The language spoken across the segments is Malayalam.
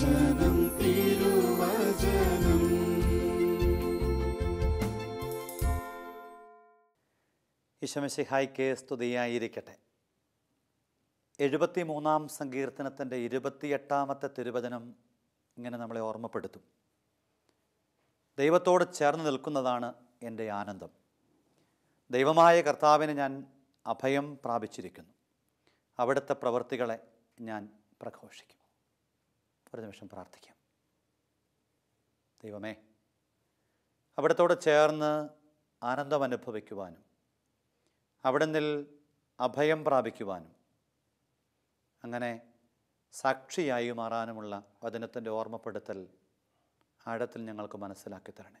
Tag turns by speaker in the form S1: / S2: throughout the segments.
S1: തിരുവചനം തിരുവചനം ഇശമശിഹായ്ക്ക് സ്തുതിയായിരിക്കട്ടെ എഴുപത്തി മൂന്നാം സങ്കീർത്തനത്തിൻ്റെ ഇരുപത്തിയെട്ടാമത്തെ തിരുവചനം ഇങ്ങനെ നമ്മളെ ഓർമ്മപ്പെടുത്തും ദൈവത്തോട് ചേർന്ന് നിൽക്കുന്നതാണ് എൻ്റെ ആനന്ദം ദൈവമായ കർത്താവിന് ഞാൻ അഭയം പ്രാപിച്ചിരിക്കുന്നു അവിടുത്തെ പ്രവൃത്തികളെ ഞാൻ പ്രഘോഷിക്കും ഒരു നിമിഷം പ്രാർത്ഥിക്കാം ദൈവമേ അവിടത്തോട് ചേർന്ന് ആനന്ദം അനുഭവിക്കുവാനും അവിടെ നിൽ അഭയം പ്രാപിക്കുവാനും അങ്ങനെ സാക്ഷിയായി മാറാനുമുള്ള വചനത്തിൻ്റെ ഓർമ്മപ്പെടുത്തൽ ആഴത്തിൽ ഞങ്ങൾക്ക് മനസ്സിലാക്കി തരണേ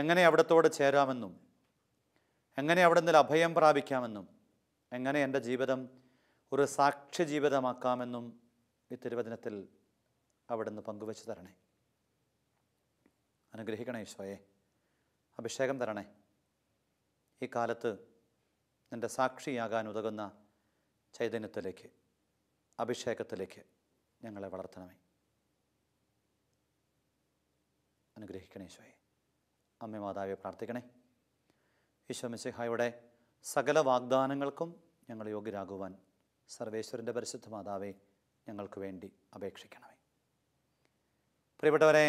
S1: എങ്ങനെ അവിടത്തോട് ചേരാമെന്നും എങ്ങനെ അവിടെ നിന്ന് അഭയം പ്രാപിക്കാമെന്നും എങ്ങനെ എൻ്റെ ജീവിതം ഒരു സാക്ഷ്യ ജീവിതമാക്കാമെന്നും ഈ തിരുവചനത്തിൽ അവിടുന്ന് പങ്കുവച്ച് തരണേ അനുഗ്രഹിക്കണേ ഈശോയെ അഭിഷേകം തരണേ ഈ കാലത്ത് നിൻ്റെ സാക്ഷിയാകാൻ ഉതകുന്ന ചൈതന്യത്തിലേക്ക് അഭിഷേകത്തിലേക്ക് ഞങ്ങളെ വളർത്തണമേ അനുഗ്രഹിക്കണേ ഈശോയെ അമ്മ മാതാവിയെ പ്രാർത്ഥിക്കണേ ഈശോ മിസിഹായുടെ സകല വാഗ്ദാനങ്ങൾക്കും ഞങ്ങൾ യോഗ്യരാകുവാൻ സർവേശ്വരൻ്റെ പരിശുദ്ധ മാതാവേ ഞങ്ങൾക്ക് വേണ്ടി അപേക്ഷിക്കണമേ പ്രിയപ്പെട്ടവരെ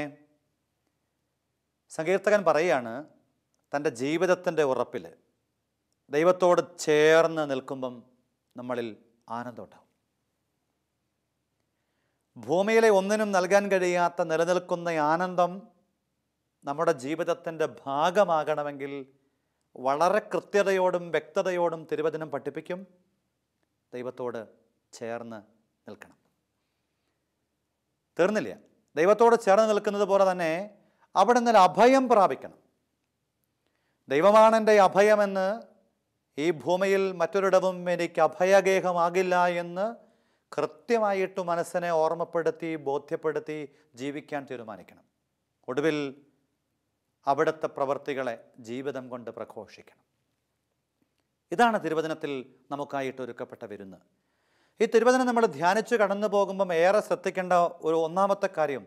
S1: സങ്കീർത്തകൻ പറയുകയാണ് തൻ്റെ ജീവിതത്തിൻ്റെ ഉറപ്പിൽ ദൈവത്തോട് ചേർന്ന് നിൽക്കുമ്പം നമ്മളിൽ ആനന്ദമുണ്ടാകും ഭൂമിയിലെ ഒന്നിനും നൽകാൻ കഴിയാത്ത നിലനിൽക്കുന്ന ആനന്ദം നമ്മുടെ ജീവിതത്തിൻ്റെ ഭാഗമാകണമെങ്കിൽ വളരെ കൃത്യതയോടും വ്യക്തതയോടും തിരുവചനം പഠിപ്പിക്കും ദൈവത്തോട് ചേർന്ന് നിൽക്കണം തീർന്നില്ല ദൈവത്തോട് ചേർന്ന് നിൽക്കുന്നത് പോലെ തന്നെ അവിടെ നിന്ന് അഭയം പ്രാപിക്കണം ദൈവമാണ് എൻ്റെ അഭയമെന്ന് ഈ ഭൂമിയിൽ മറ്റൊരിടവും എനിക്ക് അഭയഗേഹമാകില്ല എന്ന് കൃത്യമായിട്ട് മനസ്സിനെ ഓർമ്മപ്പെടുത്തി ബോധ്യപ്പെടുത്തി ജീവിക്കാൻ തീരുമാനിക്കണം ഒടുവിൽ അവിടുത്തെ പ്രവർത്തികളെ ജീവിതം കൊണ്ട് പ്രഘോഷിക്കണം ഇതാണ് തിരുവചനത്തിൽ നമുക്കായിട്ട് ഒരുക്കപ്പെട്ട വിരുന്ന് ഈ തിരുവചനം നമ്മൾ ധ്യാനിച്ച് കടന്നു പോകുമ്പം ഏറെ ശ്രദ്ധിക്കേണ്ട ഒരു ഒന്നാമത്തെ കാര്യം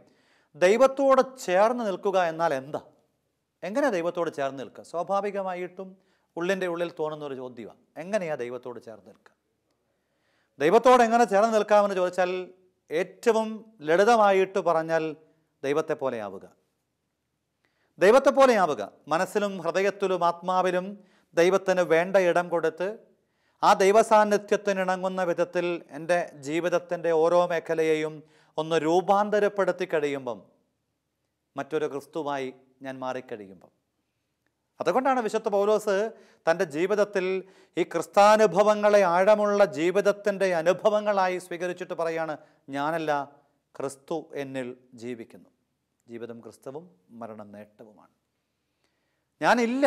S1: ദൈവത്തോട് ചേർന്ന് നിൽക്കുക എന്നാൽ എന്താ എങ്ങനെയാണ് ദൈവത്തോട് ചേർന്ന് നിൽക്കുക സ്വാഭാവികമായിട്ടും ഉള്ളിൻ്റെ ഉള്ളിൽ തോന്നുന്ന ഒരു ചോദ്യമാണ് എങ്ങനെയാണ് ദൈവത്തോട് ചേർന്ന് നിൽക്കുക ദൈവത്തോട് എങ്ങനെ ചേർന്ന് നിൽക്കാമെന്ന് ചോദിച്ചാൽ ഏറ്റവും ലളിതമായിട്ട് പറഞ്ഞാൽ ദൈവത്തെ പോലെയാവുക ദൈവത്തെ പോലെയാവുക മനസ്സിലും ഹൃദയത്തിലും ആത്മാവിലും ദൈവത്തിന് വേണ്ട ഇടം കൊടുത്ത് ആ ദൈവസാന്നിധ്യത്തിനിണങ്ങുന്ന വിധത്തിൽ എൻ്റെ ജീവിതത്തിൻ്റെ ഓരോ മേഖലയെയും ഒന്ന് രൂപാന്തരപ്പെടുത്തി കഴിയുമ്പം മറ്റൊരു ക്രിസ്തുവായി ഞാൻ മാറിക്കഴിയുമ്പം അതുകൊണ്ടാണ് വിശുദ്ധ പൗലോസ് തൻ്റെ ജീവിതത്തിൽ ഈ ക്രിസ്താനുഭവങ്ങളെ ആഴമുള്ള ജീവിതത്തിൻ്റെ അനുഭവങ്ങളായി സ്വീകരിച്ചിട്ട് പറയാണ് ഞാനല്ല ക്രിസ്തു എന്നിൽ ജീവിക്കുന്നു ജീവിതം ക്രിസ്തവും മരണം നേട്ടവുമാണ് ഞാനില്ല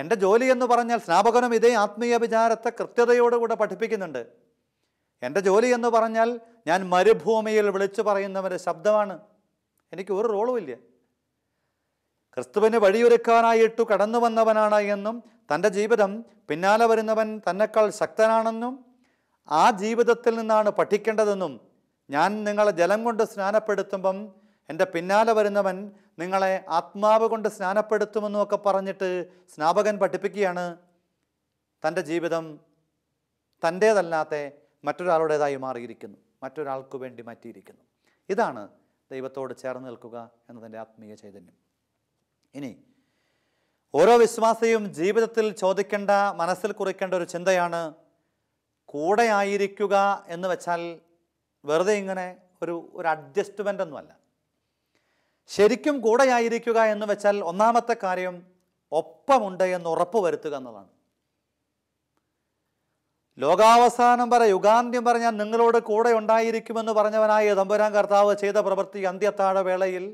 S1: എൻ്റെ ജോലി എന്ന് പറഞ്ഞാൽ സ്നാപകനും ഇതേ ആത്മീയ വിചാരത്തെ കൃത്യതയോടുകൂടെ പഠിപ്പിക്കുന്നുണ്ട് എൻ്റെ ജോലി എന്ന് പറഞ്ഞാൽ ഞാൻ മരുഭൂമിയിൽ വിളിച്ചു പറയുന്നവൻ്റെ ശബ്ദമാണ് എനിക്ക് ഒരു റോളുമില്ല ക്രിസ്തുവിന് വഴിയൊരുക്കാനായിട്ടു കടന്നു വന്നവനാണ് എന്നും തൻ്റെ ജീവിതം പിന്നാലെ വരുന്നവൻ തന്നെക്കാൾ ശക്തനാണെന്നും ആ ജീവിതത്തിൽ നിന്നാണ് പഠിക്കേണ്ടതെന്നും ഞാൻ നിങ്ങളെ ജലം കൊണ്ട് സ്നാനപ്പെടുത്തുമ്പം എൻ്റെ പിന്നാലെ വരുന്നവൻ നിങ്ങളെ ആത്മാവ് കൊണ്ട് സ്നാനപ്പെടുത്തുമെന്നൊക്കെ പറഞ്ഞിട്ട് സ്നാപകൻ പഠിപ്പിക്കുകയാണ് തൻ്റെ ജീവിതം തൻ്റേതല്ലാത്ത മറ്റൊരാളുടേതായി മാറിയിരിക്കുന്നു മറ്റൊരാൾക്ക് വേണ്ടി മാറ്റിയിരിക്കുന്നു ഇതാണ് ദൈവത്തോട് ചേർന്ന് നിൽക്കുക എന്നതിൻ്റെ ആത്മീയ ചൈതന്യം ഇനി ഓരോ വിശ്വാസിയും ജീവിതത്തിൽ ചോദിക്കേണ്ട മനസ്സിൽ കുറിക്കേണ്ട ഒരു ചിന്തയാണ് കൂടെയായിരിക്കുക എന്ന് വെച്ചാൽ വെറുതെ ഇങ്ങനെ ഒരു ഒരു അഡ്ജസ്റ്റ്മെൻ്റ് ഒന്നുമല്ല ശരിക്കും കൂടെയായിരിക്കുക എന്ന് വെച്ചാൽ ഒന്നാമത്തെ കാര്യം ഒപ്പമുണ്ട് എന്ന് ഉറപ്പ് വരുത്തുക എന്നതാണ് ലോകാവസാനം വരെ യുഗാന്ത്യം വരെ നിങ്ങളോട് കൂടെ ഉണ്ടായിരിക്കുമെന്ന് പറഞ്ഞവനായ തമ്പുരാൻ കർത്താവ് ചെയ്ത പ്രവൃത്തി അന്ത്യത്താഴ വേളയിൽ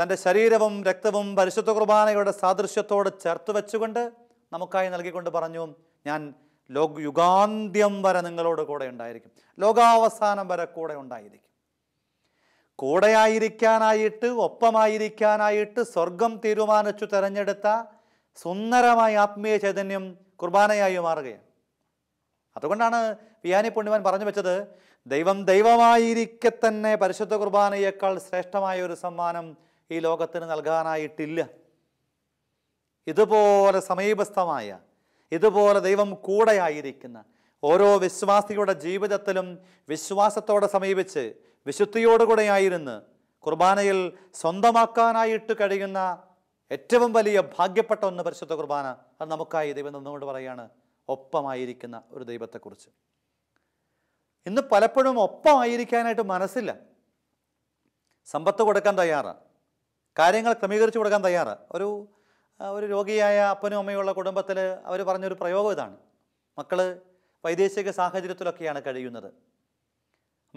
S1: തൻ്റെ ശരീരവും രക്തവും പരിശുദ്ധ കുർബാനയുടെ സാദൃശ്യത്തോട് ചേർത്ത് വെച്ചുകൊണ്ട് നമുക്കായി നൽകിക്കൊണ്ട് പറഞ്ഞു ഞാൻ ലോക യുഗാന്ത്യം വരെ നിങ്ങളോട് കൂടെ ഉണ്ടായിരിക്കും ലോകാവസാനം വരെ കൂടെ ഉണ്ടായിരിക്കും കൂടെയായിരിക്കാനായിട്ട് ഒപ്പമായിരിക്കാനായിട്ട് സ്വർഗം തീരുമാനിച്ചു തെരഞ്ഞെടുത്ത സുന്ദരമായ ആത്മീയ ചൈതന്യം കുർബാനയായി മാറുകയാണ് അതുകൊണ്ടാണ് വിയാനി പുണ്യവാൻ പറഞ്ഞു വെച്ചത് ദൈവം ദൈവമായിരിക്കെ തന്നെ പരിശുദ്ധ കുർബാനയേക്കാൾ ശ്രേഷ്ഠമായ ഒരു സമ്മാനം ഈ ലോകത്തിന് നൽകാനായിട്ടില്ല ഇതുപോലെ സമീപസ്ഥമായ ഇതുപോലെ ദൈവം കൂടെയായിരിക്കുന്ന ഓരോ വിശ്വാസികളുടെ ജീവിതത്തിലും വിശ്വാസത്തോടെ സമീപിച്ച് വിശുദ്ധിയോടുകൂടെയായിരുന്നു കുർബാനയിൽ സ്വന്തമാക്കാനായിട്ട് കഴിയുന്ന ഏറ്റവും വലിയ ഭാഗ്യപ്പെട്ട ഒന്ന് പരിശുദ്ധ കുർബാന അത് നമുക്കായി ദൈവം നിന്നുകൊണ്ട് പറയുകയാണ് ഒപ്പമായിരിക്കുന്ന ഒരു ദൈവത്തെക്കുറിച്ച് ഇന്ന് പലപ്പോഴും ഒപ്പമായിരിക്കാനായിട്ട് മനസ്സില്ല സമ്പത്ത് കൊടുക്കാൻ തയ്യാറ് കാര്യങ്ങൾ ക്രമീകരിച്ചു കൊടുക്കാൻ തയ്യാറ് ഒരു ഒരു രോഗിയായ അപ്പനും അമ്മയുള്ള കുടുംബത്തിൽ അവർ പറഞ്ഞൊരു പ്രയോഗം ഇതാണ് മക്കൾ വൈദേശിക സാഹചര്യത്തിലൊക്കെയാണ് കഴിയുന്നത്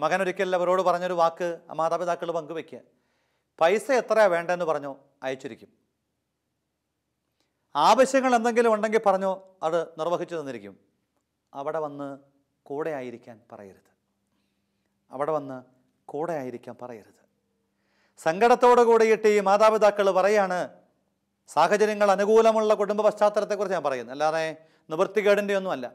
S1: മകൻ ഒരിക്കൽ അവരോട് പറഞ്ഞൊരു വാക്ക് മാതാപിതാക്കൾ പങ്കുവെക്കുക പൈസ എത്രയാണ് വേണ്ടതെന്ന് പറഞ്ഞു അയച്ചിരിക്കും ആവശ്യങ്ങൾ എന്തെങ്കിലും ഉണ്ടെങ്കിൽ പറഞ്ഞു അത് നിർവഹിച്ചു തന്നിരിക്കും അവിടെ വന്ന് കൂടെ ആയിരിക്കാൻ പറയരുത് അവിടെ വന്ന് കൂടെ ആയിരിക്കാൻ പറയരുത് സങ്കടത്തോടു കൂടിയിട്ട് ഈ മാതാപിതാക്കൾ പറയാണ് സാഹചര്യങ്ങൾ അനുകൂലമുള്ള കുടുംബ പശ്ചാത്തലത്തെക്കുറിച്ച് ഞാൻ പറയുന്നത് അല്ലാതെ നിവൃത്തികേടിൻ്റെ ഒന്നുമല്ല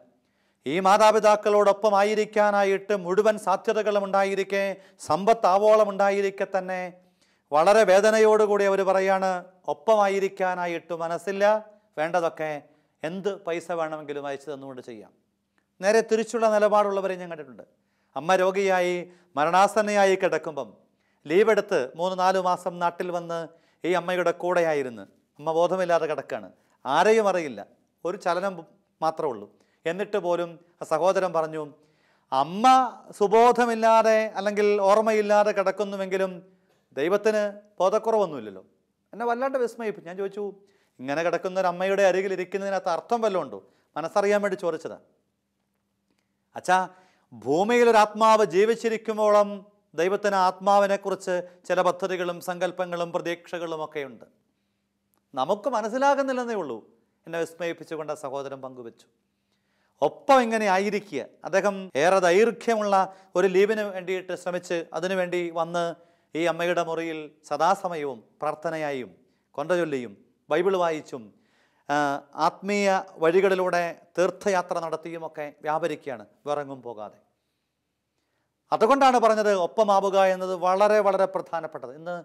S1: ഈ മാതാപിതാക്കളോടൊപ്പം ആയിരിക്കാനായിട്ട് മുഴുവൻ സാധ്യതകളും ഉണ്ടായിരിക്കെ സമ്പത്ത് ആവോളം ഉണ്ടായിരിക്കെ തന്നെ വളരെ വേദനയോടുകൂടി അവർ പറയാണ് ഒപ്പമായിരിക്കാനായിട്ട് മനസ്സില്ല വേണ്ടതൊക്കെ എന്ത് പൈസ വേണമെങ്കിലും അയച്ചു തന്നുകൊണ്ട് ചെയ്യാം നേരെ തിരിച്ചുള്ള നിലപാടുള്ളവരെ ഞാൻ കണ്ടിട്ടുണ്ട് അമ്മ രോഗിയായി മരണാസന്നയായി കിടക്കുമ്പം ലീവെടുത്ത് മൂന്ന് നാല് മാസം നാട്ടിൽ വന്ന് ഈ അമ്മയുടെ കൂടെയായിരുന്നു അമ്മ ബോധമില്ലാതെ കിടക്കുകയാണ് ആരെയും അറിയില്ല ഒരു ചലനം മാത്രമേ ഉള്ളൂ എന്നിട്ട് പോലും സഹോദരൻ പറഞ്ഞു അമ്മ സുബോധമില്ലാതെ അല്ലെങ്കിൽ ഓർമ്മയില്ലാതെ കിടക്കുന്നുവെങ്കിലും ദൈവത്തിന് ബോധക്കുറവൊന്നുമില്ലല്ലോ എന്നെ വല്ലാണ്ട് വിസ്മയിപ്പ് ഞാൻ ചോദിച്ചു ഇങ്ങനെ കിടക്കുന്ന ഒരു അമ്മയുടെ അരികിൽ ഇരിക്കുന്നതിനകത്ത് അർത്ഥം വല്ലതും ഉണ്ടോ മനസ്സറിയാൻ വേണ്ടി ചോദിച്ചത് അച്ഛാ ഭൂമിയിൽ ഒരു ആത്മാവ് ജീവിച്ചിരിക്കുമ്പോളം ദൈവത്തിന് ആത്മാവിനെക്കുറിച്ച് ചില പദ്ധതികളും സങ്കല്പങ്ങളും പ്രതീക്ഷകളും ഉണ്ട് നമുക്ക് മനസ്സിലാകുന്നില്ലെന്നേ ഉള്ളൂ എന്നെ വിസ്മയിപ്പിച്ചുകൊണ്ട് സഹോദരൻ പങ്കുവച്ചു ഒപ്പം ഇങ്ങനെ ആയിരിക്കുക അദ്ദേഹം ഏറെ ദൈർഘ്യമുള്ള ഒരു ലീവിന് വേണ്ടിയിട്ട് ശ്രമിച്ച് അതിനുവേണ്ടി വന്ന് ഈ അമ്മയുടെ മുറിയിൽ സദാസമയവും പ്രാർത്ഥനയായും കൊണ്ടചൊല്ലിയും ബൈബിൾ വായിച്ചും ആത്മീയ വഴികളിലൂടെ തീർത്ഥയാത്ര നടത്തിയുമൊക്കെ വ്യാപരിക്കുകയാണ് വിറങ്ങും പോകാതെ അതുകൊണ്ടാണ് പറഞ്ഞത് ഒപ്പമാവുക എന്നത് വളരെ വളരെ പ്രധാനപ്പെട്ടത് ഇന്ന്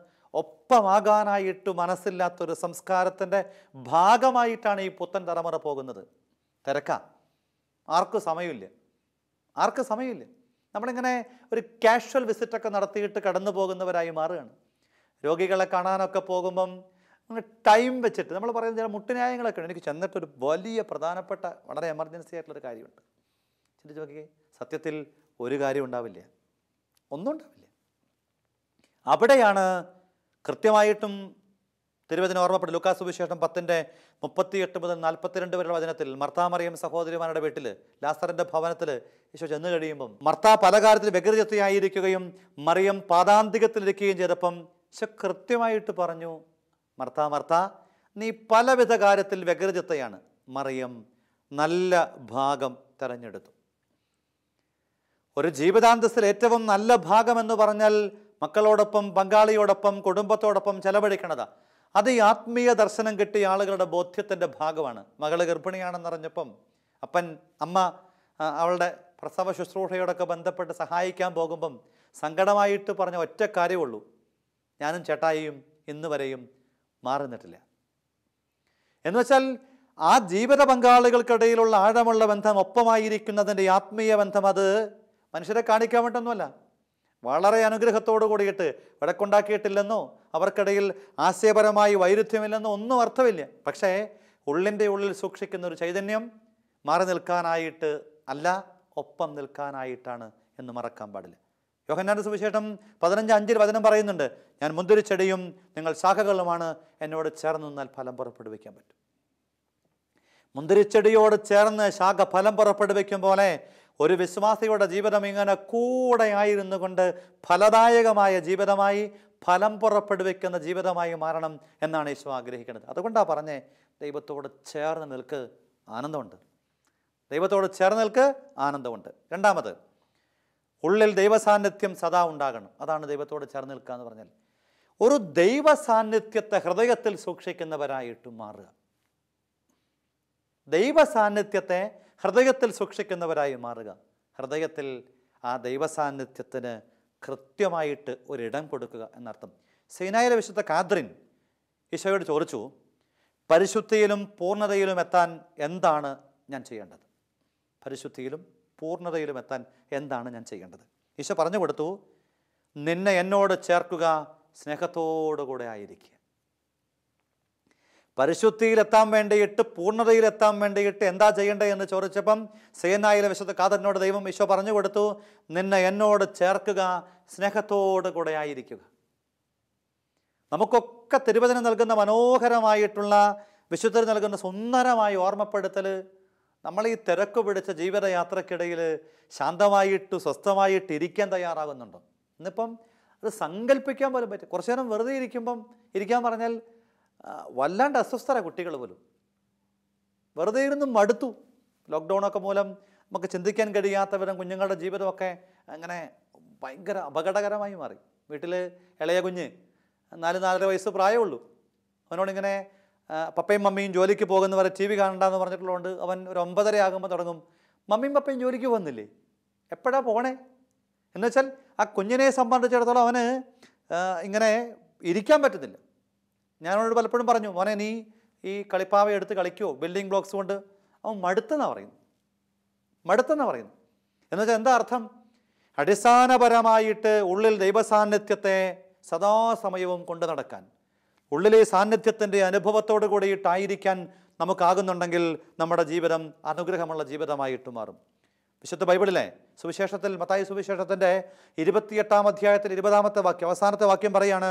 S1: ഒപ്പമാകാനായിട്ട് മനസ്സില്ലാത്തൊരു സംസ്കാരത്തിൻ്റെ ഭാഗമായിട്ടാണ് ഈ പുത്തൻ തലമുറ പോകുന്നത് തിരക്കാം ആർക്കും സമയമില്ല ആർക്കും സമയമില്ല നമ്മളിങ്ങനെ ഒരു കാഷ്വൽ വിസിറ്റൊക്കെ നടത്തിയിട്ട് കടന്നു പോകുന്നവരായി മാറുകയാണ് രോഗികളെ കാണാനൊക്കെ പോകുമ്പം ടൈം വെച്ചിട്ട് നമ്മൾ പറയുന്ന ചില മുട്ടുന്യായങ്ങളൊക്കെ ഉണ്ട് എനിക്ക് ചെന്നിട്ടൊരു വലിയ പ്രധാനപ്പെട്ട വളരെ എമർജൻസി ആയിട്ടുള്ളൊരു കാര്യമുണ്ട് ചിന്തിച്ച് നോക്കിക്കേ സത്യത്തിൽ ഒരു കാര്യം ഉണ്ടാവില്ല ഒന്നും ഉണ്ടാവില്ല അവിടെയാണ് കൃത്യമായിട്ടും തിരുവചന ഓർമ്മപ്പെട്ടു ലൂക്കാ സുവിശേഷം പത്തിൻ്റെ മുപ്പത്തിയെട്ട് മുതൽ നാൽപ്പത്തിരണ്ട് വരെയുള്ള വചനത്തിൽ മർത്താമറിയും സഹോദരിമാരുടെ വീട്ടിൽ ലാസറിൻ്റെ ഭവനത്തിൽ ഈശോ ചെന്ന് കഴിയുമ്പം മർത്താ പല കാര്യത്തിൽ വ്യഗ്രചത്തിയായിരിക്കുകയും മറിയം പാതാന്തികത്തിലിരിക്കുകയും ചെയ്തപ്പം ഈശോ കൃത്യമായിട്ട് പറഞ്ഞു മർത്താ മർത്താ നീ പലവിധ കാര്യത്തിൽ വ്യഗ്രചത്തയാണ് മറിയം നല്ല ഭാഗം തിരഞ്ഞെടുത്തു ഒരു ജീവിതാന്തസ്സിൽ ഏറ്റവും നല്ല ഭാഗമെന്ന് പറഞ്ഞാൽ മക്കളോടൊപ്പം പങ്കാളിയോടൊപ്പം കുടുംബത്തോടൊപ്പം ചെലവഴിക്കണതാണ് അത് ഈ ആത്മീയ ദർശനം കിട്ടിയ ആളുകളുടെ ബോധ്യത്തിൻ്റെ ഭാഗമാണ് മകള് ഗർഭിണിയാണെന്നറിഞ്ഞപ്പം അപ്പൻ അമ്മ അവളുടെ പ്രസവ ശുശ്രൂഷയോടൊക്കെ ബന്ധപ്പെട്ട് സഹായിക്കാൻ പോകുമ്പം സങ്കടമായിട്ട് പറഞ്ഞ ഒറ്റ കാര്യമുള്ളൂ ഞാനും ചേട്ടായിയും ഇന്ന് വരെയും മാറുന്നിട്ടില്ല എന്നുവെച്ചാൽ ആ ജീവിത പങ്കാളികൾക്കിടയിലുള്ള ആഴമുള്ള ബന്ധം ഒപ്പമായിരിക്കുന്നതിൻ്റെ ആത്മീയ ബന്ധം അത് മനുഷ്യരെ കാണിക്കാൻ വേണ്ടൊന്നുമല്ല വളരെ അനുഗ്രഹത്തോടു കൂടിയിട്ട് വഴക്കുണ്ടാക്കിയിട്ടില്ലെന്നോ അവർക്കിടയിൽ ആശയപരമായി വൈരുദ്ധ്യമില്ലെന്നോ ഒന്നും അർത്ഥമില്ല പക്ഷേ ഉള്ളിൻ്റെ ഉള്ളിൽ സൂക്ഷിക്കുന്ന ഒരു ചൈതന്യം മാറി നിൽക്കാനായിട്ട് അല്ല ഒപ്പം നിൽക്കാനായിട്ടാണ് എന്ന് മറക്കാൻ പാടില്ല യോഹന്നാന്റെ സുവിശേഷം പതിനഞ്ച് അഞ്ചിൽ വചനം പറയുന്നുണ്ട് ഞാൻ മുന്തിരിച്ചെടിയും നിങ്ങൾ ശാഖകളുമാണ് എന്നോട് ചേർന്ന് നിന്നാൽ ഫലം പുറപ്പെടുവിക്കാൻ പറ്റും മുന്തിരിച്ചെടിയോട് ചേർന്ന് ശാഖ ഫലം പുറപ്പെടുവിക്കും പോലെ ഒരു വിശ്വാസിയുടെ ജീവിതം ഇങ്ങനെ കൂടെയായിരുന്നു കൊണ്ട് ഫലദായകമായ ജീവിതമായി ഫലം പുറപ്പെടുവിക്കുന്ന ജീവിതമായി മാറണം എന്നാണ് ഈശോ ആഗ്രഹിക്കുന്നത് അതുകൊണ്ടാണ് പറഞ്ഞേ ദൈവത്തോട് ചേർന്ന് നിൽക്ക് ആനന്ദമുണ്ട് ദൈവത്തോട് ചേർന്ന് നിൽക്ക് ആനന്ദമുണ്ട് രണ്ടാമത് ഉള്ളിൽ ദൈവസാന്നിധ്യം സദാ ഉണ്ടാകണം അതാണ് ദൈവത്തോട് ചേർന്ന് നിൽക്കുക എന്ന് പറഞ്ഞാൽ ഒരു ദൈവ സാന്നിധ്യത്തെ ഹൃദയത്തിൽ സൂക്ഷിക്കുന്നവരായിട്ട് മാറുക ദൈവ സാന്നിധ്യത്തെ ഹൃദയത്തിൽ സൂക്ഷിക്കുന്നവരായി മാറുക ഹൃദയത്തിൽ ആ ദൈവസാന്നിധ്യത്തിന് കൃത്യമായിട്ട് ഒരിടം കൊടുക്കുക എന്നർത്ഥം സീനായിലെ വിശുദ്ധ കാദ്രിൻ ഈശോയോട് ചോദിച്ചു പരിശുദ്ധിയിലും പൂർണ്ണതയിലും എത്താൻ എന്താണ് ഞാൻ ചെയ്യേണ്ടത് പരിശുദ്ധിയിലും പൂർണ്ണതയിലും എത്താൻ എന്താണ് ഞാൻ ചെയ്യേണ്ടത് ഈശോ പറഞ്ഞു കൊടുത്തു നിന്നെ എന്നോട് ചേർക്കുക സ്നേഹത്തോടുകൂടെ ആയിരിക്കുക പരിശുദ്ധിയിലെത്താൻ വേണ്ടിയിട്ട് പൂർണ്ണതയിലെത്താൻ വേണ്ടിയിട്ട് എന്താ ചെയ്യേണ്ടത് എന്ന് ചോദിച്ചപ്പം സേനായിലെ വിശുദ്ധ കാതറിനോട് ദൈവം ഈശോ പറഞ്ഞു കൊടുത്തു നിന്നെ എന്നോട് ചേർക്കുക സ്നേഹത്തോടു കൂടെ ആയിരിക്കുക നമുക്കൊക്കെ തിരുവചനം നൽകുന്ന മനോഹരമായിട്ടുള്ള വിശുദ്ധർ നൽകുന്ന സുന്ദരമായ ഓർമ്മപ്പെടുത്തൽ നമ്മൾ ഈ തിരക്ക് പിടിച്ച ജീവിതയാത്രക്കിടയിൽ ശാന്തമായിട്ട് സ്വസ്ഥമായിട്ട് ഇരിക്കാൻ തയ്യാറാകുന്നുണ്ടോ ഇന്നിപ്പം അത് സങ്കല്പിക്കാൻ പോലും പറ്റും കുറച്ചു നേരം വെറുതെ ഇരിക്കുമ്പം ഇരിക്കാൻ പറഞ്ഞാൽ വല്ലാണ്ട് അസ്വസ്ഥര കുട്ടികൾ പോലും വെറുതെ ഇരുന്നും മടുത്തു ലോക്ക്ഡൗണൊക്കെ മൂലം നമുക്ക് ചിന്തിക്കാൻ കഴിയാത്ത കുഞ്ഞുങ്ങളുടെ ജീവിതമൊക്കെ അങ്ങനെ ഭയങ്കര അപകടകരമായി മാറി വീട്ടിൽ ഇളയ കുഞ്ഞ് നാല് നാലര വയസ്സ് പ്രായമുള്ളൂ അവനോടിങ്ങനെ പപ്പയും മമ്മിയും ജോലിക്ക് പോകുന്നവർ ടി വി കാണണ്ടെന്ന് പറഞ്ഞിട്ടുള്ളതുകൊണ്ട് അവൻ ഒരു ഒമ്പതര ആകുമ്പോൾ തുടങ്ങും മമ്മിയും പപ്പയും ജോലിക്ക് പോകുന്നില്ലേ എപ്പോഴാ പോകണേ എന്നുവെച്ചാൽ ആ കുഞ്ഞിനെ സംബന്ധിച്ചിടത്തോളം അവന് ഇങ്ങനെ ഇരിക്കാൻ പറ്റുന്നില്ല ഞാനോട് പലപ്പോഴും പറഞ്ഞു മോനെ നീ ഈ കളിപ്പാവ എടുത്ത് കളിക്കുമോ ബിൽഡിംഗ് ബ്ലോക്സ് കൊണ്ട് അവൻ മടുത്തെന്നാണ് പറയുന്നു മടുത്തെന്നാണ് പറയുന്നു എന്നുവെച്ചാൽ എന്താ അർത്ഥം അടിസ്ഥാനപരമായിട്ട് ഉള്ളിൽ ദൈവസാന്നിധ്യത്തെ സദാസമയവും കൊണ്ടു നടക്കാൻ ഉള്ളിലെ സാന്നിധ്യത്തിൻ്റെ അനുഭവത്തോടു കൂടിയിട്ടായിരിക്കാൻ നമുക്കാകുന്നുണ്ടെങ്കിൽ നമ്മുടെ ജീവിതം അനുഗ്രഹമുള്ള ജീവിതമായിട്ട് മാറും വിശുദ്ധ ബൈബിളിലെ സുവിശേഷത്തിൽ മത്തായി സുവിശേഷത്തിൻ്റെ ഇരുപത്തിയെട്ടാം അധ്യായത്തിൽ ഇരുപതാമത്തെ വാക്യം അവസാനത്തെ വാക്യം പറയാണ്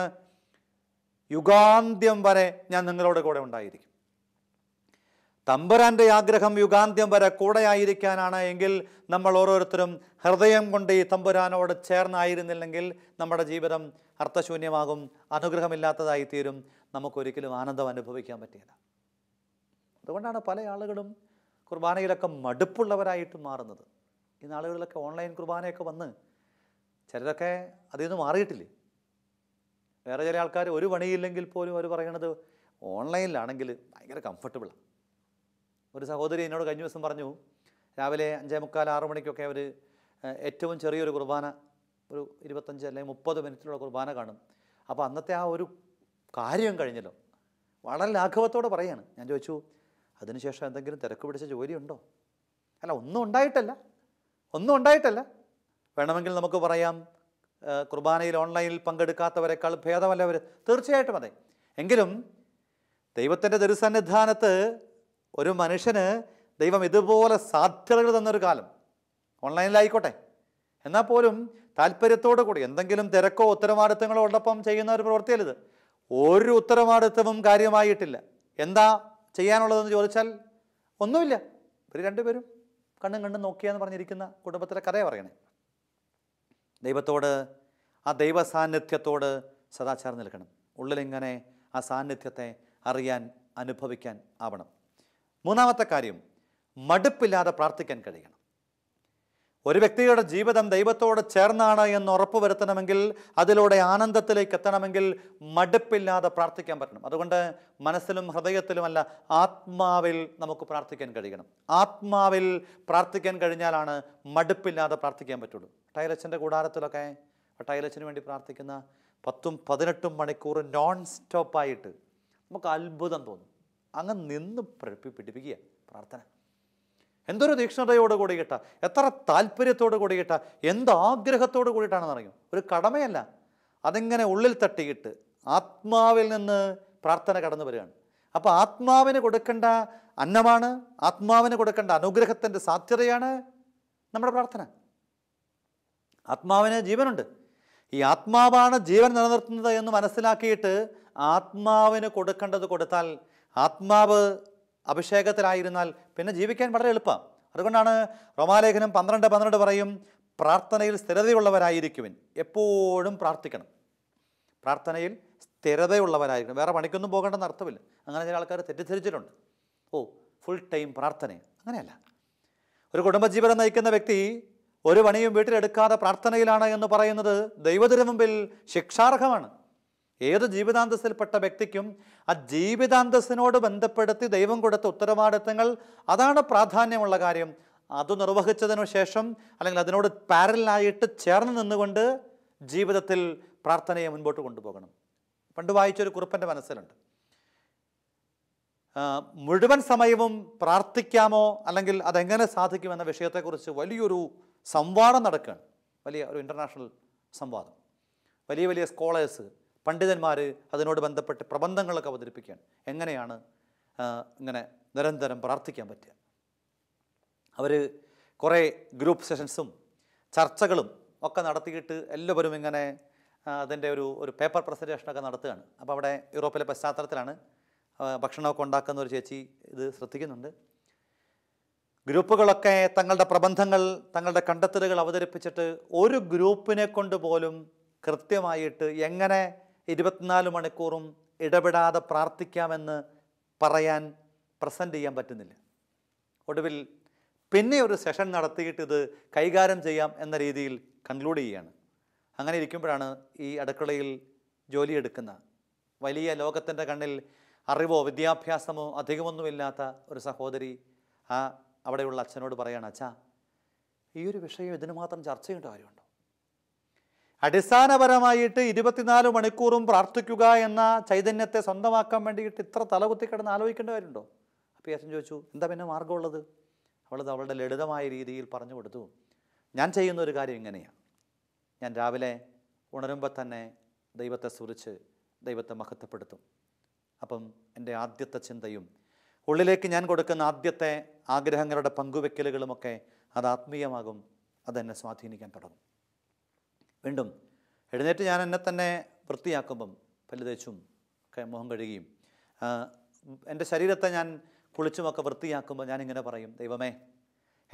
S1: യുഗാന്ത്യം വരെ ഞാൻ നിങ്ങളുടെ കൂടെ ഉണ്ടായിരിക്കും തമ്പുരാൻ്റെ ആഗ്രഹം യുഗാന്ത്യം വരെ കൂടെയായിരിക്കാനാണ് എങ്കിൽ നമ്മൾ ഓരോരുത്തരും ഹൃദയം കൊണ്ട് ഈ തമ്പുരാനോട് ചേർന്നായിരുന്നില്ലെങ്കിൽ നമ്മുടെ ജീവിതം അർത്ഥശൂന്യമാകും അനുഗ്രഹമില്ലാത്തതായി തീരും നമുക്കൊരിക്കലും ആനന്ദം അനുഭവിക്കാൻ പറ്റില്ല അതുകൊണ്ടാണ് പല ആളുകളും കുർബാനയിലൊക്കെ മടുപ്പുള്ളവരായിട്ട് മാറുന്നത് ഈ നാളുകളിലൊക്കെ ഓൺലൈൻ കുർബാനയൊക്കെ വന്ന് ചിലരൊക്കെ അതിൽ നിന്ന് മാറിയിട്ടില്ലേ വേറെ ചില ആൾക്കാർ ഒരു പണിയില്ലെങ്കിൽ പോലും അവർ പറയണത് ഓൺലൈനിലാണെങ്കിൽ ഭയങ്കര കംഫർട്ടബിളാണ് ഒരു സഹോദരി എന്നോട് കഴിഞ്ഞ ദിവസം പറഞ്ഞു രാവിലെ അഞ്ചേ മുക്കാൽ ആറു മണിക്കൊക്കെ അവർ ഏറ്റവും ചെറിയൊരു കുർബാന ഒരു ഇരുപത്തഞ്ച് അല്ലെങ്കിൽ മുപ്പത് മിനിറ്റിലുള്ള കുർബാന കാണും അപ്പോൾ അന്നത്തെ ആ ഒരു കാര്യം കഴിഞ്ഞല്ലോ വളരെ ലാഘവത്തോടെ പറയാണ് ഞാൻ ചോദിച്ചു അതിനുശേഷം എന്തെങ്കിലും തിരക്ക് പിടിച്ച ജോലിയുണ്ടോ അല്ല ഒന്നും ഉണ്ടായിട്ടല്ല ഒന്നും ഉണ്ടായിട്ടല്ല വേണമെങ്കിൽ നമുക്ക് പറയാം കുർബാനയിൽ ഓൺലൈനിൽ പങ്കെടുക്കാത്തവരെക്കാൾ ഭേദമല്ലവർ തീർച്ചയായിട്ടും അതെ എങ്കിലും ദൈവത്തിൻ്റെ ദുരുസന്നിധാനത്ത് ഒരു മനുഷ്യന് ദൈവം ഇതുപോലെ സാധ്യതകൾ തന്നൊരു കാലം ഓൺലൈനിലായിക്കോട്ടെ എന്നാൽ പോലും താല്പര്യത്തോടു കൂടി എന്തെങ്കിലും തിരക്കോ ഉത്തരവാദിത്തങ്ങളോ ഉള്ളപ്പം ചെയ്യുന്ന ഒരു പ്രവൃത്തിയല്ലത് ഒരു ഉത്തരവാദിത്തവും കാര്യമായിട്ടില്ല എന്താ ചെയ്യാനുള്ളതെന്ന് ചോദിച്ചാൽ ഒന്നുമില്ല ഇവർ രണ്ടുപേരും കണ്ണും കണ്ണും നോക്കിയാന്ന് പറഞ്ഞിരിക്കുന്ന കുടുംബത്തിലെ കഥയെ പറയണേ ദൈവത്തോട് ആ ദൈവ സാന്നിധ്യത്തോട് സദാ ചേർന്ന് നിൽക്കണം ഉള്ളിലിങ്ങനെ ആ സാന്നിധ്യത്തെ അറിയാൻ അനുഭവിക്കാൻ ആവണം മൂന്നാമത്തെ കാര്യം മടുപ്പില്ലാതെ പ്രാർത്ഥിക്കാൻ കഴിയണം ഒരു വ്യക്തിയുടെ ജീവിതം ദൈവത്തോട് ചേർന്നാണ് എന്ന് ഉറപ്പ് വരുത്തണമെങ്കിൽ അതിലൂടെ ആനന്ദത്തിലേക്ക് എത്തണമെങ്കിൽ മടുപ്പില്ലാതെ പ്രാർത്ഥിക്കാൻ പറ്റണം അതുകൊണ്ട് മനസ്സിലും ഹൃദയത്തിലുമല്ല ആത്മാവിൽ നമുക്ക് പ്രാർത്ഥിക്കാൻ കഴിയണം ആത്മാവിൽ പ്രാർത്ഥിക്കാൻ കഴിഞ്ഞാലാണ് മടുപ്പില്ലാതെ പ്രാർത്ഥിക്കാൻ പറ്റുള്ളൂ ടൈലച്ചൻ്റെ കൂടാരത്തിലൊക്കെ ടൈലച്ചന് വേണ്ടി പ്രാർത്ഥിക്കുന്ന പത്തും പതിനെട്ടും മണിക്കൂർ നോൺ സ്റ്റോപ്പായിട്ട് നമുക്ക് അത്ഭുതം തോന്നും അങ്ങ് നിന്ന് പിടിപ്പിക്കുക പ്രാർത്ഥന എന്തൊരു തീക്ഷ്ണതയോട് കൂടി കേട്ട എത്ര താല്പര്യത്തോട് കൂടി കേട്ട എന്താഗ്രഹത്തോട് കൂടിയിട്ടാണെന്ന് അറിയും ഒരു കടമയല്ല അതിങ്ങനെ ഉള്ളിൽ തട്ടിയിട്ട് ആത്മാവിൽ നിന്ന് പ്രാർത്ഥന കടന്നു വരികയാണ് അപ്പോൾ ആത്മാവിന് കൊടുക്കേണ്ട അന്നമാണ് ആത്മാവിന് കൊടുക്കേണ്ട അനുഗ്രഹത്തിൻ്റെ സാധ്യതയാണ് നമ്മുടെ പ്രാർത്ഥന ആത്മാവിന് ജീവനുണ്ട് ഈ ആത്മാവാണ് ജീവൻ നിലനിർത്തുന്നത് എന്ന് മനസ്സിലാക്കിയിട്ട് ആത്മാവിന് കൊടുക്കേണ്ടത് കൊടുത്താൽ ആത്മാവ് അഭിഷേകത്തിലായിരുന്നാൽ പിന്നെ ജീവിക്കാൻ വളരെ എളുപ്പമാണ് അതുകൊണ്ടാണ് റോമാലേഖനം പന്ത്രണ്ട് പന്ത്രണ്ട് പറയും പ്രാർത്ഥനയിൽ സ്ഥിരതയുള്ളവരായിരിക്കുവിൻ എപ്പോഴും പ്രാർത്ഥിക്കണം പ്രാർത്ഥനയിൽ സ്ഥിരതയുള്ളവരായിരിക്കണം വേറെ പണിക്കൊന്നും പോകേണ്ടെന്ന് അർത്ഥമില്ല അങ്ങനെ ചില ആൾക്കാർ തെറ്റിദ്ധരിച്ചിട്ടുണ്ട് ഓ ഫുൾ ടൈം പ്രാർത്ഥന അങ്ങനെയല്ല ഒരു കുടുംബജീവിതം നയിക്കുന്ന വ്യക്തി ഒരു പണിയും വീട്ടിലെടുക്കാതെ പ്രാർത്ഥനയിലാണ് എന്ന് പറയുന്നത് ദൈവത്തിന് മുമ്പിൽ ശിക്ഷാർഹമാണ് ഏത് ജീവിതാന്തസ്സിൽപ്പെട്ട വ്യക്തിക്കും ആ ജീവിതാന്തസ്സിനോട് ബന്ധപ്പെടുത്തി ദൈവം കൊടുത്ത ഉത്തരവാദിത്തങ്ങൾ അതാണ് പ്രാധാന്യമുള്ള കാര്യം അത് നിർവഹിച്ചതിനു ശേഷം അല്ലെങ്കിൽ അതിനോട് പാരലായിട്ട് ചേർന്ന് നിന്നുകൊണ്ട് ജീവിതത്തിൽ പ്രാർത്ഥനയെ മുൻപോട്ട് കൊണ്ടുപോകണം പണ്ട് വായിച്ചൊരു കുറിപ്പൻ്റെ മനസ്സിലുണ്ട് മുഴുവൻ സമയവും പ്രാർത്ഥിക്കാമോ അല്ലെങ്കിൽ അതെങ്ങനെ സാധിക്കുമെന്ന വിഷയത്തെക്കുറിച്ച് വലിയൊരു സംവാദം നടക്കുകയാണ് വലിയ ഒരു ഇൻ്റർനാഷണൽ സംവാദം വലിയ വലിയ സ്കോളേഴ്സ് പണ്ഡിതന്മാർ അതിനോട് ബന്ധപ്പെട്ട് പ്രബന്ധങ്ങളൊക്കെ അവതരിപ്പിക്കുകയാണ് എങ്ങനെയാണ് ഇങ്ങനെ നിരന്തരം പ്രാർത്ഥിക്കാൻ പറ്റുക അവർ കുറേ ഗ്രൂപ്പ് സെഷൻസും ചർച്ചകളും ഒക്കെ നടത്തിയിട്ട് എല്ലാവരും ഇങ്ങനെ അതിൻ്റെ ഒരു ഒരു പേപ്പർ പ്രസൻറ്റേഷനൊക്കെ നടത്തുകയാണ് അപ്പോൾ അവിടെ യൂറോപ്പിലെ പശ്ചാത്തലത്തിലാണ് ഭക്ഷണമൊക്കെ ഉണ്ടാക്കുന്ന ഒരു ചേച്ചി ഇത് ശ്രദ്ധിക്കുന്നുണ്ട് ഗ്രൂപ്പുകളൊക്കെ തങ്ങളുടെ പ്രബന്ധങ്ങൾ തങ്ങളുടെ കണ്ടെത്തലുകൾ അവതരിപ്പിച്ചിട്ട് ഒരു ഗ്രൂപ്പിനെ കൊണ്ട് പോലും കൃത്യമായിട്ട് എങ്ങനെ ഇരുപത്തിനാല് മണിക്കൂറും ഇടപെടാതെ പ്രാർത്ഥിക്കാമെന്ന് പറയാൻ പ്രസൻറ്റ് ചെയ്യാൻ പറ്റുന്നില്ല ഒടുവിൽ പിന്നെ ഒരു സെഷൻ നടത്തിയിട്ട് ഇത് കൈകാര്യം ചെയ്യാം എന്ന രീതിയിൽ കൺക്ലൂഡ് ചെയ്യുകയാണ് അങ്ങനെ ഇരിക്കുമ്പോഴാണ് ഈ അടുക്കളയിൽ ജോലിയെടുക്കുന്ന വലിയ ലോകത്തിൻ്റെ കണ്ണിൽ അറിവോ വിദ്യാഭ്യാസമോ അധികമൊന്നുമില്ലാത്ത ഒരു സഹോദരി ആ അവിടെയുള്ള അച്ഛനോട് പറയാണ് അച്ഛാ ഈ ഒരു വിഷയം ഇതിന് മാത്രം ചർച്ച ചെയ്യേണ്ട കാര്യമുണ്ടോ അടിസ്ഥാനപരമായിട്ട് ഇരുപത്തിനാല് മണിക്കൂറും പ്രാർത്ഥിക്കുക എന്ന ചൈതന്യത്തെ സ്വന്തമാക്കാൻ വേണ്ടിയിട്ട് ഇത്ര തലകുത്തി കിടന്ന് ആലോചിക്കേണ്ട കാര്യമുണ്ടോ അപ്പോൾ അച്ഛൻ ചോദിച്ചു എന്താ പിന്നെ മാർഗമുള്ളത് അവളത് അവളുടെ ലളിതമായ രീതിയിൽ പറഞ്ഞു കൊടുത്തു ഞാൻ ചെയ്യുന്ന ഒരു കാര്യം ഇങ്ങനെയാണ് ഞാൻ രാവിലെ ഉണരുമ്പോൾ തന്നെ ദൈവത്തെ സ്തുതിച്ച് ദൈവത്തെ മഹത്വപ്പെടുത്തും അപ്പം എൻ്റെ ആദ്യത്തെ ചിന്തയും ഉള്ളിലേക്ക് ഞാൻ കൊടുക്കുന്ന ആദ്യത്തെ ആഗ്രഹങ്ങളുടെ പങ്കുവെക്കലുകളുമൊക്കെ അത് ആത്മീയമാകും അതെന്നെ സ്വാധീനിക്കാൻ തുടങ്ങും വീണ്ടും എഴുന്നേറ്റ് ഞാൻ എന്നെ തന്നെ വൃത്തിയാക്കുമ്പം പല്ല് തേച്ചും ഒക്കെ മുഖം കഴുകിയും എൻ്റെ ശരീരത്തെ ഞാൻ കുളിച്ചുമൊക്കെ വൃത്തിയാക്കുമ്പോൾ ഞാനിങ്ങനെ പറയും ദൈവമേ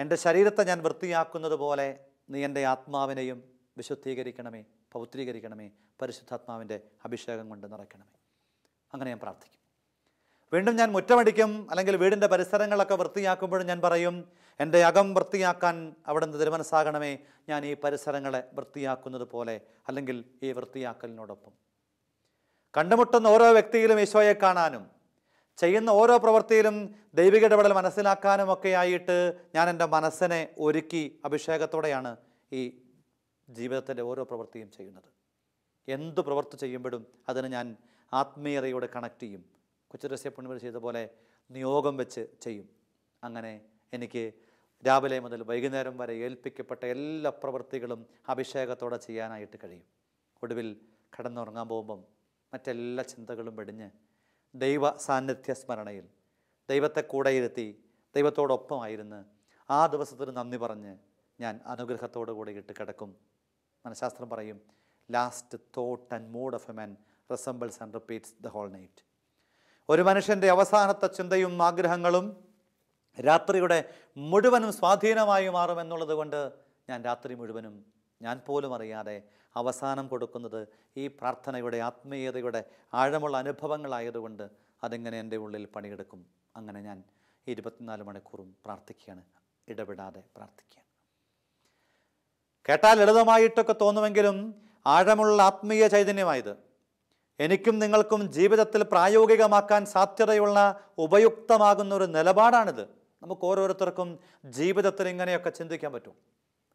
S1: എൻ്റെ ശരീരത്തെ ഞാൻ വൃത്തിയാക്കുന്നത് പോലെ നീ എൻ്റെ ആത്മാവിനെയും വിശുദ്ധീകരിക്കണമേ പൗത്രീകരിക്കണമേ പരിശുദ്ധാത്മാവിൻ്റെ അഭിഷേകം കൊണ്ട് നിറയ്ക്കണമേ അങ്ങനെ ഞാൻ പ്രാർത്ഥിക്കും വീണ്ടും ഞാൻ മുറ്റമടിക്കും അല്ലെങ്കിൽ വീടിൻ്റെ പരിസരങ്ങളൊക്കെ വൃത്തിയാക്കുമ്പോഴും ഞാൻ പറയും എൻ്റെ അകം വൃത്തിയാക്കാൻ അവിടുന്ന് തിരുമനസ്സാകണമേ ഞാൻ ഈ പരിസരങ്ങളെ വൃത്തിയാക്കുന്നത് പോലെ അല്ലെങ്കിൽ ഈ വൃത്തിയാക്കലിനോടൊപ്പം കണ്ടുമുട്ടുന്ന ഓരോ വ്യക്തിയിലും ഈശോയെ കാണാനും ചെയ്യുന്ന ഓരോ പ്രവൃത്തിയിലും ദൈവിക ഇടപെടൽ മനസ്സിലാക്കാനും ഒക്കെ ആയിട്ട് ഞാൻ എൻ്റെ മനസ്സിനെ ഒരുക്കി അഭിഷേകത്തോടെയാണ് ഈ ജീവിതത്തിൻ്റെ ഓരോ പ്രവൃത്തിയും ചെയ്യുന്നത് എന്ത് പ്രവൃത്തി ചെയ്യുമ്പോഴും അതിന് ഞാൻ ആത്മീയതയോട് കണക്ട് ചെയ്യും കൊച്ചുരസ്യ പുണ്യവർ ചെയ്ത പോലെ നിയോഗം വെച്ച് ചെയ്യും അങ്ങനെ എനിക്ക് രാവിലെ മുതൽ വൈകുന്നേരം വരെ ഏൽപ്പിക്കപ്പെട്ട എല്ലാ പ്രവൃത്തികളും അഭിഷേകത്തോടെ ചെയ്യാനായിട്ട് കഴിയും ഒടുവിൽ കടന്നുറങ്ങാൻ പോകുമ്പം മറ്റെല്ലാ ചിന്തകളും വെടിഞ്ഞ് ദൈവ സാന്നിധ്യ സ്മരണയിൽ ദൈവത്തെ കൂടെയിരുത്തി ദൈവത്തോടൊപ്പമായിരുന്ന് ആ ദിവസത്തിന് നന്ദി പറഞ്ഞ് ഞാൻ അനുഗ്രഹത്തോടു ഇട്ട് കിടക്കും മനഃശാസ്ത്രം പറയും last thought and mood of a man resembles and repeats the whole night ഒരു മനുഷ്യൻ്റെ അവസാനത്തെ ചിന്തയും ആഗ്രഹങ്ങളും രാത്രിയുടെ മുഴുവനും സ്വാധീനമായി മാറുമെന്നുള്ളത് കൊണ്ട് ഞാൻ രാത്രി മുഴുവനും ഞാൻ പോലും അറിയാതെ അവസാനം കൊടുക്കുന്നത് ഈ പ്രാർത്ഥനയുടെ ആത്മീയതയുടെ ആഴമുള്ള അനുഭവങ്ങളായതുകൊണ്ട് അതെങ്ങനെ എൻ്റെ ഉള്ളിൽ പണിയെടുക്കും അങ്ങനെ ഞാൻ ഇരുപത്തിനാല് മണിക്കൂറും പ്രാർത്ഥിക്കുകയാണ് ഇടപെടാതെ പ്രാർത്ഥിക്കുക കേട്ടാൽ ലളിതമായിട്ടൊക്കെ തോന്നുമെങ്കിലും ആഴമുള്ള ആത്മീയ ചൈതന്യമായത് എനിക്കും നിങ്ങൾക്കും ജീവിതത്തിൽ പ്രായോഗികമാക്കാൻ സാധ്യതയുള്ള ഉപയുക്തമാകുന്ന ഒരു നിലപാടാണിത് നമുക്ക് ഓരോരുത്തർക്കും ജീവിതത്തിൽ ഇങ്ങനെയൊക്കെ ചിന്തിക്കാൻ പറ്റും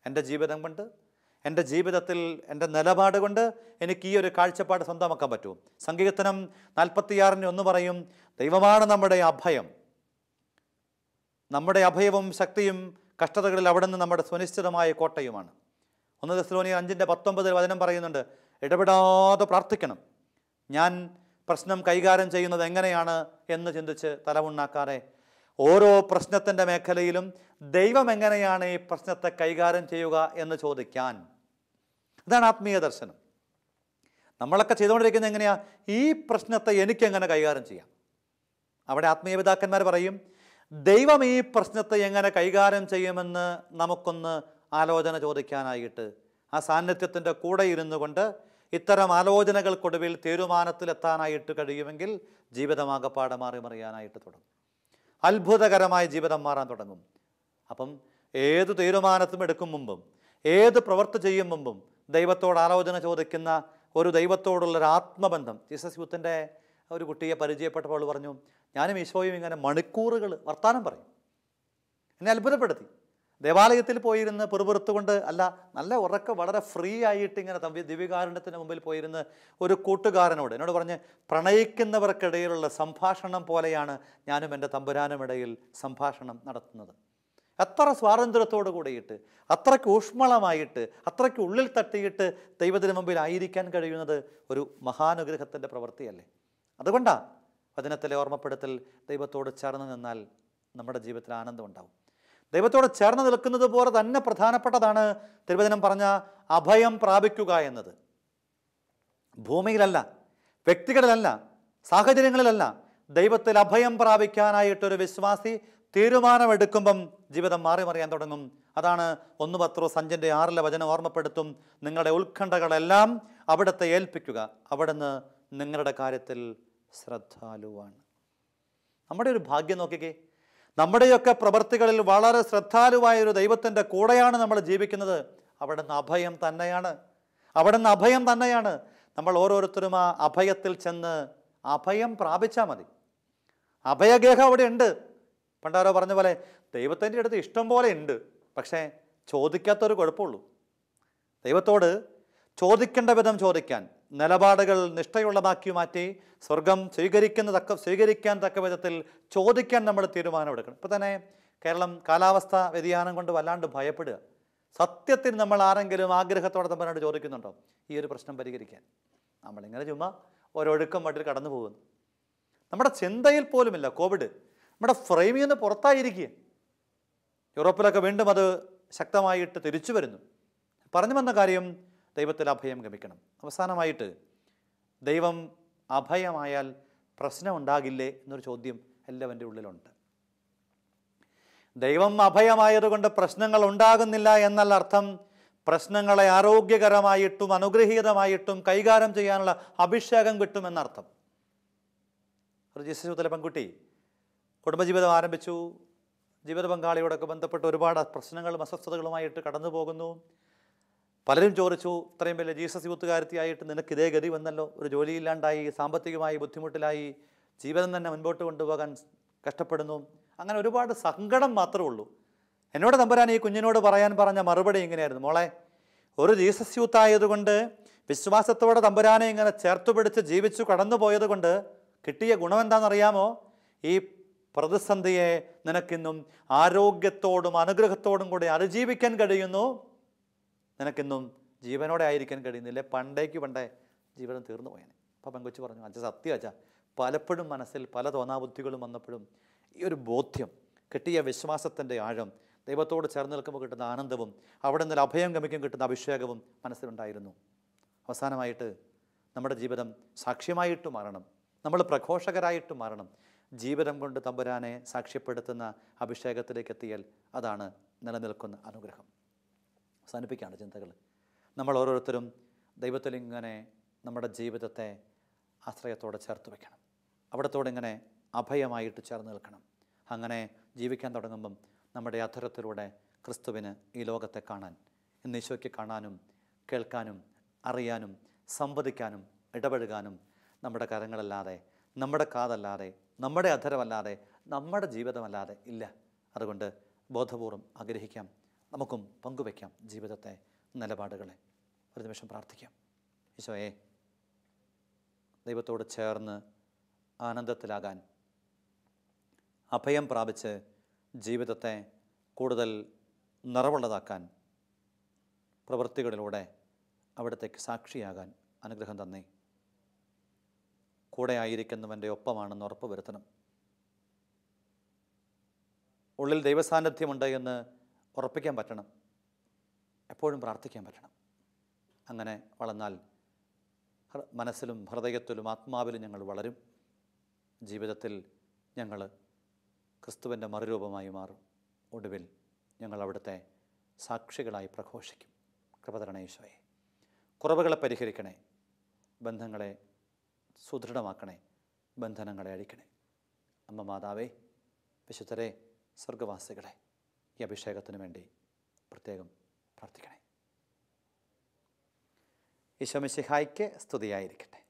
S1: എൻ്റെ ജീവിതം കൊണ്ട് എൻ്റെ ജീവിതത്തിൽ എൻ്റെ നിലപാട് കൊണ്ട് എനിക്ക് ഈ ഒരു കാഴ്ചപ്പാട് സ്വന്തമാക്കാൻ പറ്റും സംഗീതത്തിനം നാൽപ്പത്തിയാറിന് ഒന്ന് പറയും ദൈവമാണ് നമ്മുടെ അഭയം നമ്മുടെ അഭയവും ശക്തിയും കഷ്ടതകളിൽ അവിടെ നിന്ന് നമ്മുടെ സുനിശ്ചിതമായ കോട്ടയുമാണ് ഒന്ന് ദിവസം അഞ്ചിൻ്റെ പത്തൊമ്പതിൽ വചനം പറയുന്നുണ്ട് ഇടപെടാതെ പ്രാർത്ഥിക്കണം ഞാൻ പ്രശ്നം കൈകാര്യം ചെയ്യുന്നത് എങ്ങനെയാണ് എന്ന് ചിന്തിച്ച് തലമുണ്ണാക്കാറെ ഓരോ പ്രശ്നത്തിൻ്റെ മേഖലയിലും ദൈവം എങ്ങനെയാണ് ഈ പ്രശ്നത്തെ കൈകാര്യം ചെയ്യുക എന്ന് ചോദിക്കാൻ ഇതാണ് ആത്മീയ ദർശനം നമ്മളൊക്കെ ചെയ്തുകൊണ്ടിരിക്കുന്നത് എങ്ങനെയാ ഈ പ്രശ്നത്തെ എനിക്കെങ്ങനെ കൈകാര്യം ചെയ്യാം അവിടെ ആത്മീയ പിതാക്കന്മാർ പറയും ദൈവം ഈ പ്രശ്നത്തെ എങ്ങനെ കൈകാര്യം ചെയ്യുമെന്ന് നമുക്കൊന്ന് ആലോചന ചോദിക്കാനായിട്ട് ആ സാന്നിധ്യത്തിൻ്റെ കൂടെ ഇരുന്നു കൊണ്ട് ഇത്തരം ആലോചനകൾക്കൊടുവിൽ തീരുമാനത്തിലെത്താനായിട്ട് കഴിയുമെങ്കിൽ ജീവിതമാകപ്പാടെ മാറി മറിയാനായിട്ട് തുടങ്ങും അത്ഭുതകരമായ ജീവിതം മാറാൻ തുടങ്ങും അപ്പം ഏത് തീരുമാനത്തും എടുക്കും മുമ്പും ഏത് പ്രവർത്തി ചെയ്യും മുമ്പും ദൈവത്തോട് ആലോചന ചോദിക്കുന്ന ഒരു ദൈവത്തോടുള്ള ഒരു ആത്മബന്ധം ജീസസ് യൂത്തിൻ്റെ ഒരു കുട്ടിയെ പരിചയപ്പെട്ടപ്പോൾ പറഞ്ഞു ഞാനും ഈശോയും ഇങ്ങനെ മണിക്കൂറുകൾ വർത്തമാനം പറയും എന്നെ അത്ഭുതപ്പെടുത്തി ദേവാലയത്തിൽ പോയിരുന്ന് പിറുപിറുത്തുകൊണ്ട് അല്ല നല്ല ഉറക്കം വളരെ ഫ്രീ ആയിട്ട് ഇങ്ങനെ തമ്പി മുമ്പിൽ പോയിരുന്ന് ഒരു കൂട്ടുകാരനോട് എന്നോട് പറഞ്ഞ് പ്രണയിക്കുന്നവർക്കിടയിലുള്ള സംഭാഷണം പോലെയാണ് ഞാനും എൻ്റെ തമ്പുരാനുമിടയിൽ സംഭാഷണം നടത്തുന്നത് അത്ര സ്വാതന്ത്ര്യത്തോടു കൂടിയിട്ട് അത്രയ്ക്ക് ഊഷ്മളമായിട്ട് അത്രയ്ക്ക് ഉള്ളിൽ തട്ടിയിട്ട് ദൈവത്തിന് മുമ്പിൽ ആയിരിക്കാൻ കഴിയുന്നത് ഒരു മഹാനുഗ്രഹത്തിൻ്റെ പ്രവൃത്തിയല്ലേ അതുകൊണ്ടാണ് വചനത്തിലെ ഓർമ്മപ്പെടുത്തൽ ദൈവത്തോട് ചേർന്ന് നിന്നാൽ നമ്മുടെ ജീവിതത്തിൽ ആനന്ദം ഉണ്ടാവും ദൈവത്തോട് ചേർന്ന് നിൽക്കുന്നത് പോലെ തന്നെ പ്രധാനപ്പെട്ടതാണ് തിരുവചനം പറഞ്ഞ അഭയം പ്രാപിക്കുക എന്നത് ഭൂമിയിലല്ല വ്യക്തികളിലല്ല സാഹചര്യങ്ങളിലല്ല ദൈവത്തിൽ അഭയം പ്രാപിക്കാനായിട്ടൊരു വിശ്വാസി തീരുമാനമെടുക്കുമ്പം ജീവിതം മാറി മറിയാൻ തുടങ്ങും അതാണ് ഒന്ന് പത്രോ സഞ്ചിൻ്റെ ആറിലെ വചനം ഓർമ്മപ്പെടുത്തും നിങ്ങളുടെ ഉത്കണ്ഠകളെല്ലാം അവിടുത്തെ ഏൽപ്പിക്കുക അവിടുന്ന് നിങ്ങളുടെ കാര്യത്തിൽ ശ്രദ്ധാലുവാണ് നമ്മുടെ ഒരു ഭാഗ്യം നോക്കിക്കേ നമ്മുടെയൊക്കെ പ്രവൃത്തികളിൽ വളരെ ശ്രദ്ധാലുവായ ഒരു ദൈവത്തിൻ്റെ കൂടെയാണ് നമ്മൾ ജീവിക്കുന്നത് അവിടെ നിന്ന് അഭയം തന്നെയാണ് അവിടെ നിന്ന് അഭയം തന്നെയാണ് നമ്മൾ ഓരോരുത്തരും ആ അഭയത്തിൽ ചെന്ന് അഭയം പ്രാപിച്ചാൽ മതി അഭയഗേഹം അവിടെ ഉണ്ട് പണ്ടാരോ പറഞ്ഞ പോലെ ദൈവത്തിൻ്റെ അടുത്ത് ഇഷ്ടം പോലെ ഉണ്ട് പക്ഷേ ചോദിക്കാത്തൊരു കുഴപ്പമുള്ളൂ ദൈവത്തോട് ചോദിക്കേണ്ട വിധം ചോദിക്കാൻ നിലപാടുകൾ നിഷ്ഠയുള്ളതാക്കി മാറ്റി സ്വർഗം സ്വീകരിക്കുന്ന തക്ക സ്വീകരിക്കാൻ തക്ക വിധത്തിൽ ചോദിക്കാൻ നമ്മൾ തീരുമാനമെടുക്കണം ഇപ്പോൾ തന്നെ കേരളം കാലാവസ്ഥ വ്യതിയാനം കൊണ്ട് വല്ലാണ്ട് ഭയപ്പെടുക സത്യത്തിൽ നമ്മൾ ആരെങ്കിലും ആഗ്രഹത്തോടെ തമ്പനോട് ചോദിക്കുന്നുണ്ടോ ഈ ഒരു പ്രശ്നം പരിഹരിക്കാൻ നമ്മളിങ്ങനെ ചുമ്മാ ഒരൊഴുക്കം വട്ടിൽ കടന്നു പോകുന്നു നമ്മുടെ ചിന്തയിൽ പോലുമില്ല കോവിഡ് നമ്മുടെ ഫ്രെയിമിൽ നിന്ന് പുറത്തായിരിക്കുക യൂറോപ്പിലൊക്കെ വീണ്ടും അത് ശക്തമായിട്ട് തിരിച്ചു വരുന്നു പറഞ്ഞു വന്ന കാര്യം ദൈവത്തിൽ അഭയം ഗമിക്കണം അവസാനമായിട്ട് ദൈവം അഭയമായാൽ പ്രശ്നമുണ്ടാകില്ലേ എന്നൊരു ചോദ്യം എല്ലാവൻ്റെ ഉള്ളിലുണ്ട് ദൈവം അഭയമായതുകൊണ്ട് പ്രശ്നങ്ങൾ ഉണ്ടാകുന്നില്ല എന്നല്ല അർത്ഥം പ്രശ്നങ്ങളെ ആരോഗ്യകരമായിട്ടും അനുഗ്രഹീതമായിട്ടും കൈകാര്യം ചെയ്യാനുള്ള അഭിഷേകം എന്നർത്ഥം ഒരു ജിസുതല പെൺകുട്ടി കുടുംബജീവിതം ആരംഭിച്ചു ജീവിത പങ്കാളിയോടൊക്കെ ബന്ധപ്പെട്ട് ഒരുപാട് പ്രശ്നങ്ങളും അസ്വസ്ഥതകളുമായിട്ട് കടന്നു പോകുന്നു പലരും ചോദിച്ചു ഇത്രയും വലിയ ജീസസ് യൂത്തുകാരത്തിയായിട്ട് നിനക്ക് ഇതേ ഗതി വന്നല്ലോ ഒരു ജോലിയില്ലാണ്ടായി സാമ്പത്തികമായി ബുദ്ധിമുട്ടിലായി ജീവിതം തന്നെ മുൻപോട്ട് കൊണ്ടുപോകാൻ കഷ്ടപ്പെടുന്നു അങ്ങനെ ഒരുപാട് സങ്കടം മാത്രമേ ഉള്ളൂ എന്നോട് തമ്പുരാൻ ഈ കുഞ്ഞിനോട് പറയാൻ പറഞ്ഞ മറുപടി ഇങ്ങനെയായിരുന്നു മോളെ ഒരു ജീസസ് യൂത്തായതുകൊണ്ട് വിശ്വാസത്തോടെ തമ്പുരാനെ ഇങ്ങനെ ചേർത്തു പിടിച്ച് ജീവിച്ചു കടന്നു കൊണ്ട് കിട്ടിയ ഗുണം എന്താണെന്നറിയാമോ ഈ പ്രതിസന്ധിയെ നിനക്കിന്നും ആരോഗ്യത്തോടും അനുഗ്രഹത്തോടും കൂടി അതിജീവിക്കാൻ കഴിയുന്നു നിനക്കെന്നും ജീവനോടെ ആയിരിക്കാൻ കഴിയുന്നില്ല പണ്ടേക്ക് പണ്ടേ ജീവനം തീർന്നു പോയേനെ അപ്പം പെങ്കൊച്ചു പറഞ്ഞു അച്ഛ സത്യം അച്ഛ പലപ്പോഴും മനസ്സിൽ പല തോന്നാബുദ്ധികളും വന്നപ്പോഴും ഈ ഒരു ബോധ്യം കിട്ടിയ വിശ്വാസത്തിൻ്റെ ആഴം ദൈവത്തോട് ചേർന്ന് നിൽക്കുമ്പോൾ കിട്ടുന്ന ആനന്ദവും അവിടെ നിന്ന് അഭയം ഗമിക്കും കിട്ടുന്ന അഭിഷേകവും മനസ്സിലുണ്ടായിരുന്നു അവസാനമായിട്ട് നമ്മുടെ ജീവിതം സാക്ഷ്യമായിട്ട് മാറണം നമ്മൾ പ്രഘോഷകരായിട്ട് മാറണം ജീവിതം കൊണ്ട് തമ്പുരാനെ സാക്ഷ്യപ്പെടുത്തുന്ന അഭിഷേകത്തിലേക്ക് എത്തിയാൽ അതാണ് നിലനിൽക്കുന്ന അനുഗ്രഹം അവസാനിപ്പിക്കുകയാണ് ചിന്തകൾ നമ്മൾ ഓരോരുത്തരും ദൈവത്തിൽ ഇങ്ങനെ നമ്മുടെ ജീവിതത്തെ ആശ്രയത്തോടെ ചേർത്ത് വയ്ക്കണം അവിടത്തോടെ ഇങ്ങനെ അഭയമായിട്ട് ചേർന്ന് നിൽക്കണം അങ്ങനെ ജീവിക്കാൻ തുടങ്ങുമ്പം നമ്മുടെ അധരത്തിലൂടെ ക്രിസ്തുവിന് ഈ ലോകത്തെ കാണാൻ ഇന്ന് ഈശോയ്ക്ക് കാണാനും കേൾക്കാനും അറിയാനും സംവദിക്കാനും ഇടപഴകാനും നമ്മുടെ കരങ്ങളല്ലാതെ നമ്മുടെ കാതല്ലാതെ നമ്മുടെ അധരമല്ലാതെ നമ്മുടെ ജീവിതമല്ലാതെ ഇല്ല അതുകൊണ്ട് ബോധപൂർവം ആഗ്രഹിക്കാം നമുക്കും പങ്കുവയ്ക്കാം ജീവിതത്തെ നിലപാടുകളെ ഒരു നിമിഷം പ്രാർത്ഥിക്കാം ഈശോയെ ദൈവത്തോട് ചേർന്ന് ആനന്ദത്തിലാകാൻ അഭയം പ്രാപിച്ച് ജീവിതത്തെ കൂടുതൽ നിറവുള്ളതാക്കാൻ പ്രവൃത്തികളിലൂടെ അവിടത്തേക്ക് സാക്ഷിയാകാൻ അനുഗ്രഹം തന്നെ കൂടെ ആയിരിക്കുന്നവൻ്റെ ഒപ്പമാണെന്ന് ഉറപ്പ് വരുത്തണം ഉള്ളിൽ ദൈവസാന്നിധ്യമുണ്ട് എന്ന് ഉറപ്പിക്കാൻ പറ്റണം എപ്പോഴും പ്രാർത്ഥിക്കാൻ പറ്റണം അങ്ങനെ വളർന്നാൽ മനസ്സിലും ഹൃദയത്തിലും ആത്മാവിലും ഞങ്ങൾ വളരും ജീവിതത്തിൽ ഞങ്ങൾ ക്രിസ്തുവിൻ്റെ മറുരൂപമായി മാറും ഒടുവിൽ ഞങ്ങൾ അവിടുത്തെ സാക്ഷികളായി പ്രഘോഷിക്കും കൃപതരണേശ്വയെ കുറവുകളെ പരിഹരിക്കണേ ബന്ധങ്ങളെ സുദൃഢമാക്കണേ ബന്ധനങ്ങളെ അഴിക്കണേ അമ്മ മാതാവേ വിശുദ്ധരെ സ്വർഗവാസികളെ ഈ അഭിഷേകത്തിന് വേണ്ടി പ്രത്യേകം പ്രാർത്ഥിക്കണേ ഈശോ മിശിഹായ്ക്ക് സ്തുതിയായിരിക്കട്ടെ